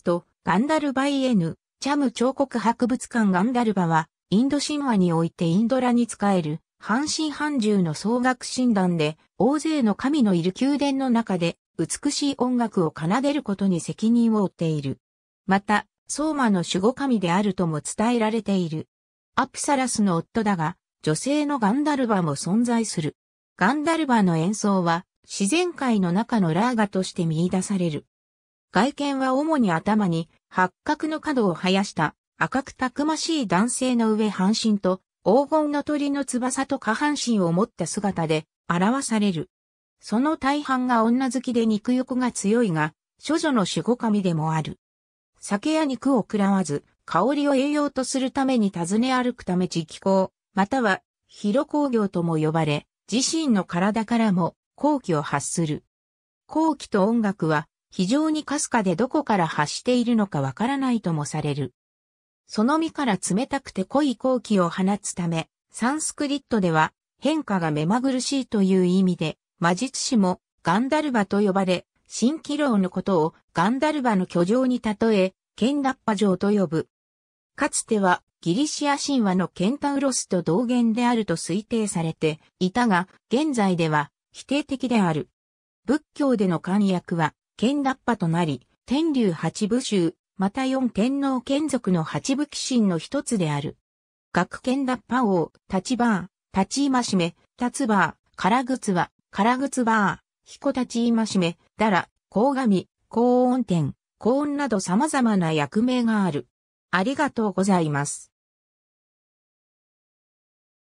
すと、ガンダルバイエヌ、チャム彫刻博物館ガンダルバは、インド神話においてインドラに仕える、半信半獣の総額診断で、大勢の神のいる宮殿の中で、美しい音楽を奏でることに責任を負っている。また、相馬の守護神であるとも伝えられている。アプサラスの夫だが、女性のガンダルバも存在する。ガンダルバの演奏は、自然界の中のラーガとして見出される。外見は主に頭に八角の角を生やした赤くたくましい男性の上半身と黄金の鳥の翼と下半身を持った姿で表される。その大半が女好きで肉欲が強いが、処女の守護神でもある。酒や肉を食らわず、香りを栄養とするために尋ね歩くため直行、または、広工業とも呼ばれ、自身の体からも、好奇を発する。好奇と音楽は、非常にかすかでどこから発しているのかわからないともされる。その実から冷たくて濃い後期を放つため、サンスクリットでは変化が目まぐるしいという意味で、魔術師もガンダルバと呼ばれ、新気楼のことをガンダルバの居城に例え、ケンダッパ城と呼ぶ。かつてはギリシア神話のケンタウロスと同源であると推定されていたが、現在では否定的である。仏教での漢訳は剣脱ッとなり、天竜八部衆、また四天皇眷属の八部騎神の一つである。学剣脱ッパ王、立場、立ち今しめ、立場、からぐつは、からぐつ彦立ち今しめ、だら、高神、高音天、高音など様々な役名がある。ありがとうございます。